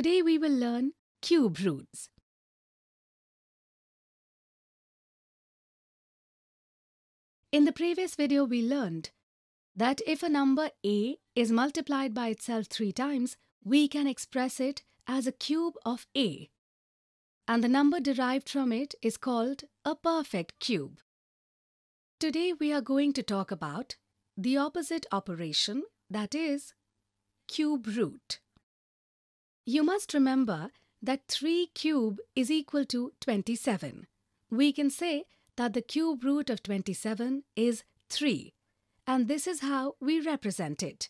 Today we will learn cube roots. In the previous video we learned that if a number a is multiplied by itself three times, we can express it as a cube of a. And the number derived from it is called a perfect cube. Today we are going to talk about the opposite operation, that is, cube root. You must remember that 3 cube is equal to 27. We can say that the cube root of 27 is 3 and this is how we represent it.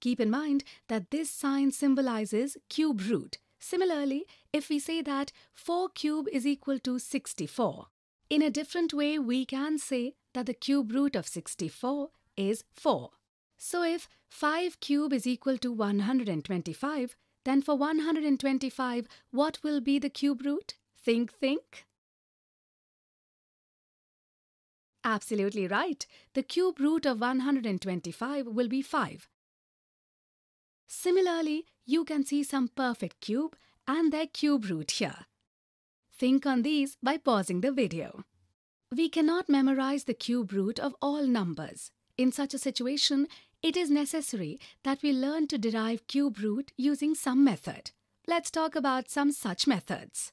Keep in mind that this sign symbolizes cube root. Similarly, if we say that 4 cube is equal to 64, in a different way we can say that the cube root of 64 is 4. So if 5 cube is equal to 125, then for 125, what will be the cube root? Think, think. Absolutely right. The cube root of 125 will be 5. Similarly, you can see some perfect cube and their cube root here. Think on these by pausing the video. We cannot memorize the cube root of all numbers. In such a situation, it is necessary that we learn to derive cube root using some method. Let's talk about some such methods.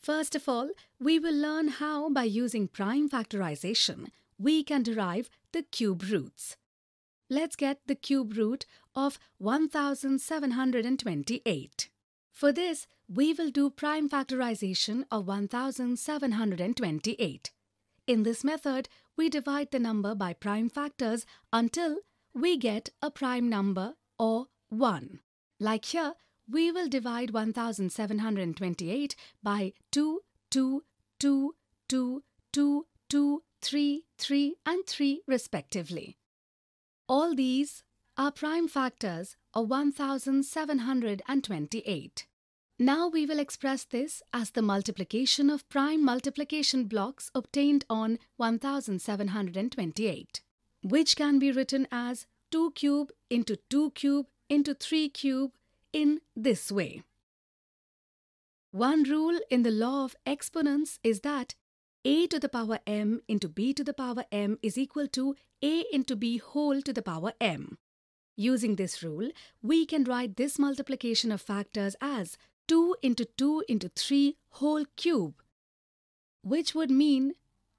First of all, we will learn how by using prime factorization, we can derive the cube roots. Let's get the cube root of 1728. For this, we will do prime factorization of 1728. In this method, we divide the number by prime factors until we get a prime number or 1. Like here, we will divide 1728 by 2, 2, 2, 2, 2, 2, 3, 3 and 3 respectively. All these are prime factors of 1728. Now we will express this as the multiplication of prime multiplication blocks obtained on 1728, which can be written as 2 cube into 2 cube into 3 cube in this way. One rule in the law of exponents is that a to the power m into b to the power m is equal to a into b whole to the power m. Using this rule, we can write this multiplication of factors as 2 into 2 into 3 whole cube, which would mean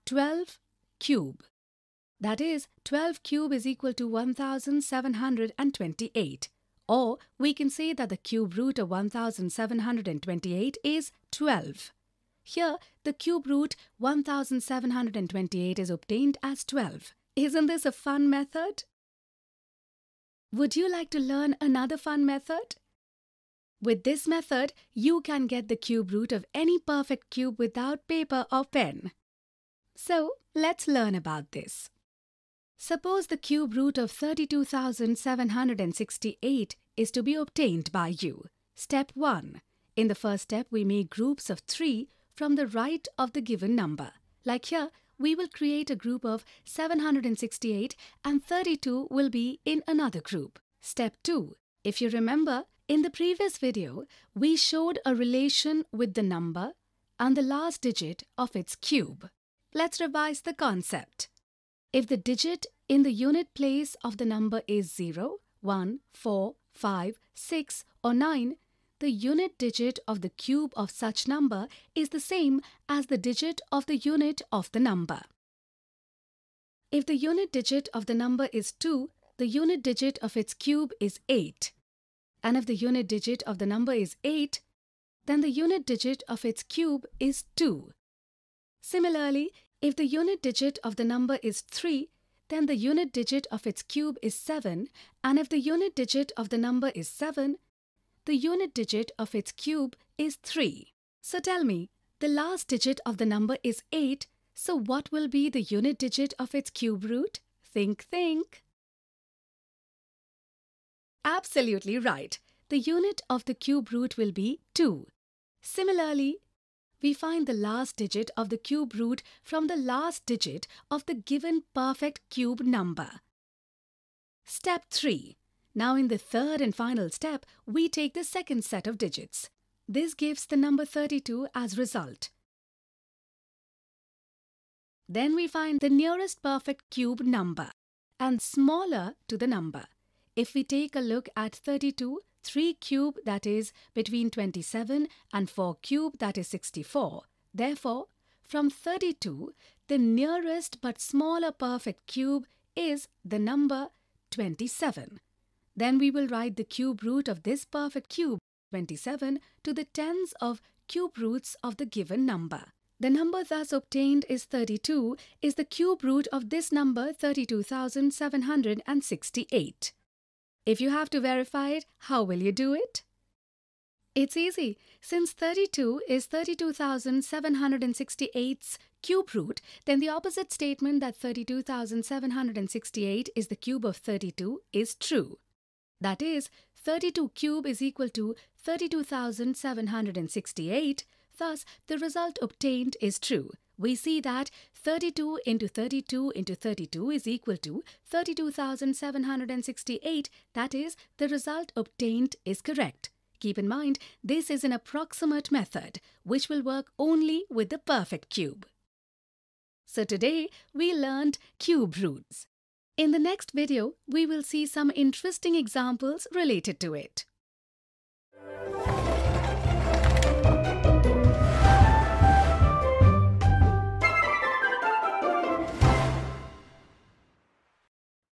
12 cube. That is, 12 cube is equal to 1728. Or we can say that the cube root of 1728 is 12. Here, the cube root 1728 is obtained as 12. Isn't this a fun method? Would you like to learn another fun method? With this method, you can get the cube root of any perfect cube without paper or pen. So, let's learn about this. Suppose the cube root of 32,768 is to be obtained by you. Step 1. In the first step, we make groups of 3 from the right of the given number. Like here, we will create a group of 768 and 32 will be in another group. Step 2. If you remember, in the previous video, we showed a relation with the number and the last digit of its cube. Let's revise the concept. If the digit in the unit place of the number is 0, 1, 4, 5, 6 or 9, the unit digit of the cube of such number is the same as the digit of the unit of the number. If the unit digit of the number is 2, the unit digit of its cube is 8 and if the unit digit of the number is 8, then the unit digit of its cube is 2. Similarly, if the unit digit of the number is 3, then the unit digit of its cube is 7, and if the unit digit of the number is 7, the unit digit of its cube is 3. So tell me, the last digit of the number is 8, so what will be the unit digit of its cube root? Think, think absolutely right. The unit of the cube root will be 2. Similarly, we find the last digit of the cube root from the last digit of the given perfect cube number. Step 3. Now in the third and final step, we take the second set of digits. This gives the number 32 as result. Then we find the nearest perfect cube number and smaller to the number. If we take a look at 32, 3 cube that is between 27 and 4 cube that is 64. Therefore, from 32, the nearest but smaller perfect cube is the number 27. Then we will write the cube root of this perfect cube 27 to the tens of cube roots of the given number. The number thus obtained is 32 is the cube root of this number 32,768. If you have to verify it, how will you do it? It's easy. Since 32 is 32,768's cube root, then the opposite statement that 32,768 is the cube of 32 is true. That is, 32 cube is equal to 32,768, thus the result obtained is true we see that 32 into 32 into 32 is equal to 32,768. That is, the result obtained is correct. Keep in mind, this is an approximate method, which will work only with the perfect cube. So today, we learned cube roots. In the next video, we will see some interesting examples related to it.